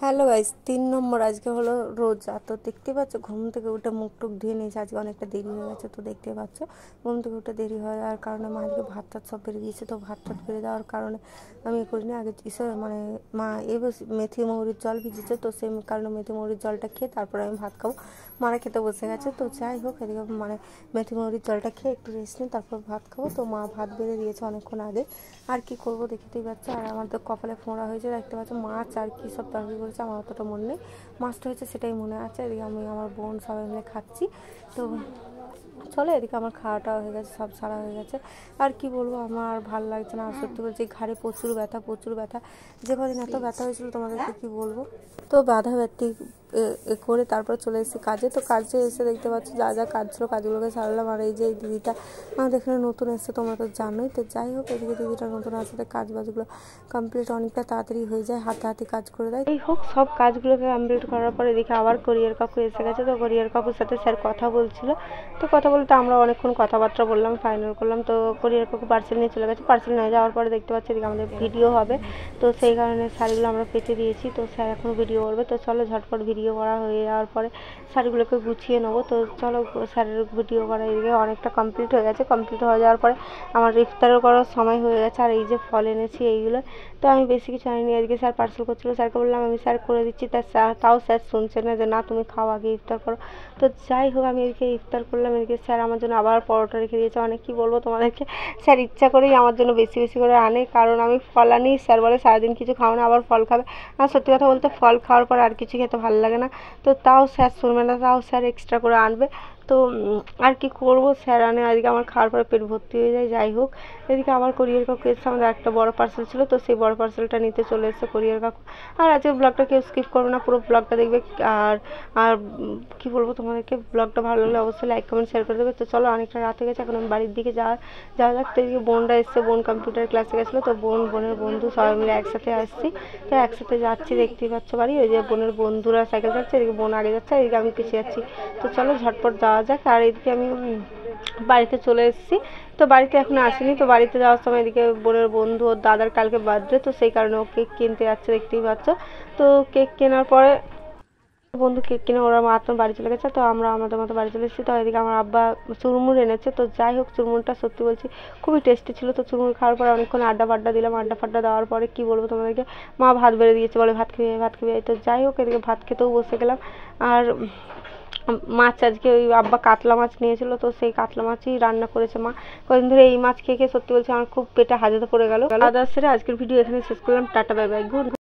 hello guys তিন নম্বর আজকে হলো রোজা তো দেখতে পাচ্ছ ঘুম থেকে উঠে মুখ টুক ধুয়ে নিয়েছে আজকে অনেকটা দেরি হয়ে গেছে তো দেখতে পাচ্ছ ঘুম থেকে উঠে দেরি হয় আর কারণে মা আজকে ভাত টাত সব বেরিয়ে গিয়েছে তো ভাত টাত বেরিয়ে দেওয়ার কারণে আমি করিনি আগে ঈশ্বর মানে মা এবার মেথি মৌরির জল ভিজেছে তো সেই কারণে মেথি মৌরির জলটা খেয়ে তারপরে আমি ভাত খাবো মারা খেতে বসে গেছে তো যাই হোক এদিকে মানে মেথি মৌরির জলটা খেয়ে একটু রেস্ট নিই তারপর ভাত খাবো তো মা ভাত বেড়ে দিয়েছে অনেকক্ষণ আগে আর কি করবো দেখতেই পাচ্ছ আর আমার তো কপালে ফোঁড়া হয়েছে দেখতে পাচ্ছ মাছ আর কি সব তরকারি বলছে আমার অতটা মনে নেই মাছটা হয়েছে সেটাই মনে আছে এদিকে আমি আমার বোন সবাই মিলে খাচ্ছি তো চলে এদিকে আমার খাওয়াটাও হয়ে গেছে সব সারা হয়ে গেছে আর কি বলবো আমার ভাল লাগছে না আর সত্যি বলছি ঘাড়ে প্রচুর ব্যথা প্রচুর ব্যথা যে কদিন এত ব্যথা হয়েছিল তোমাদেরকে কি বলবো তো বাধা ব্যথিক এ করে তারপর চলে এসেছি কাজে তো কাজে এসে দেখতে পাচ্ছি যা যা কাজ ছিল কাজগুলোকে সারলাম আর এই যে এই দিদিটা আমাদের এখানে নতুন এসছে তোমরা তো জানোই তো যাই হোক এদিকে দিদিটা নতুন আসতে কাজ বাজগুলো কমপ্লিট অনেকটা তাড়াতাড়ি হয়ে যায় হাতে হাতে কাজ করে দেয় এই হোক সব কাজগুলোকে কমপ্লিট করার পর এদিকে আবার কোরিয়ার কাকু এসে গেছে তো কোরিয়ার কাকুর সাথে স্যার কথা বলছিল তো কথা বলতে আমরা অনেকক্ষণ কথাবার্তা বললাম ফাইনাল করলাম তো কোরিয়ার কাকু পার্সেল নিয়ে চলে গেছে পার্সেল নিয়ে যাওয়ার পরে দেখতে পাচ্ছি এদিকে আমাদের ভিডিও হবে তো সেই কারণে শাড়িগুলো আমরা পেতে দিয়েছি তো স্যার এখন ভিডিও করবে তো চলো ঝটপট ভিডিও ভিডিও করা হয়ে যাওয়ার পরে শাড়িগুলোকে গুছিয়ে নেবো তো চলো শাড়ির ভিডিও করা এদিকে অনেকটা কমপ্লিট হয়ে গেছে কমপ্লিট হয়ে যাওয়ার পরে আমার ইফতারও করার সময় হয়ে গেছে আর এই যে ফল এনেছি এইগুলো তো আমি বেশি কিছু আনিনি আজকে স্যার পার্সেল করছিলো স্যারকে বললাম আমি স্যার করে দিচ্ছি তার তাও স্যার শুনছে না যে না তুমি খাও আগে ইফতার করো তো যাই হোক আমি এদিকে ইফতার করলাম এদিকে স্যার আমার জন্য আবার পরোটা রেখে দিয়েছে অনেক কী বলবো তোমাদেরকে স্যার ইচ্ছা করেই আমার জন্য বেশি বেশি করে আনে কারণ আমি ফল আনি স্যার বলে সারাদিন কিছু খাও না আবার ফল খাবে আর সত্যি কথা বলতে ফল খাওয়ার পর আর কিছু খেতে ভালো লাগে লাগে না তো তাও স্যার শুনবে না তাও স্যার এক্সট্রা করে আনবে তো আর কি করবো স্যার আনে আজকে আমার খাওয়ার পরে পেট ভর্তি হয়ে যায় যাই হোক এদিকে আবার কোরিয়ার কাকু এসছে আমাদের একটা বড় পার্সেল ছিল তো সেই বড় পার্সেলটা নিতে চলে এসছে কোরিয়ার কাকু আর আজকে ব্লগটা কেউ স্কিপ করবে না পুরো ব্লগটা দেখবে আর আর কি বলবো তোমাদেরকে ব্লগটা ভালো লাগলে অবশ্যই লাইক কমেন্ট শেয়ার করে দেবে তো চলো অনেকটা রাত হয়ে গেছে এখন আমি বাড়ির দিকে যাওয়া যাওয়া যাক এদিকে বোনরা এসছে বোন কম্পিউটার ক্লাসে গেছিলো তো বোন বোনের বন্ধু সবাই মিলে একসাথে আসছি তো একসাথে যাচ্ছি দেখতেই পাচ্ছ বাড়ি ওই যে বোনের বন্ধুরা সাইকেল যাচ্ছে এদিকে বোন আগে যাচ্ছে এদিকে আমি পিছিয়ে যাচ্ছি তো চলো ঝটপট যাওয়া যাওয়া যাক আর এদিকে আমি বাড়িতে চলে এসেছি তো বাড়িতে এখন আসিনি তো বাড়িতে যাওয়ার সময় এদিকে বোনের বন্ধু ওর দাদার কালকে বার্থডে তো সেই কারণে ও কেক কিনতে যাচ্ছে দেখতেই পাচ্ছ তো কেক কেনার পরে বন্ধু কেক কিনে ওরা মাত্র বাড়ি চলে গেছে তো আমরা আমাদের মতো বাড়ি চলে এসেছি তো এদিকে আমার আব্বা চুরমুর এনেছে তো যাই হোক চুরমুরটা সত্যি বলছি খুবই টেস্টি ছিল তো চুরমুর খাওয়ার পরে অনেকক্ষণ আড্ডা ফাড্ডা দিলাম আড্ডা ফাড্ডা দেওয়ার পরে কি বলবো তোমাদেরকে মা ভাত বেড়ে দিয়েছে বলে ভাত খেয়ে ভাত খেয়ে তো যাই হোক এদিকে ভাত খেতেও বসে গেলাম আর মাছ আজকে ওই আব্বা কাতলা মাছ নিয়েছিল তো সেই কাতলা মাছই রান্না করেছে মা কদিন ধরে এই মাছ খেয়ে খেয়ে সত্যি বলছি আমার খুব পেটে হাজাতে পড়ে গেল দাদা আজকের ভিডিও এখানে শেষ করলাম টাটা বাই বাই গুড